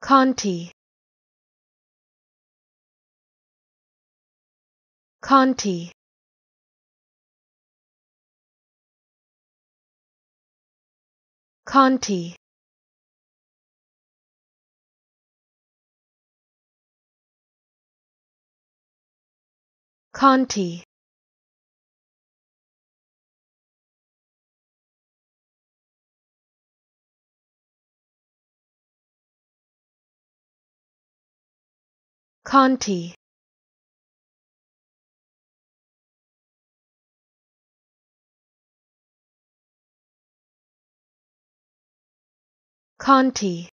Conti Conti Conti Conti Conti Conti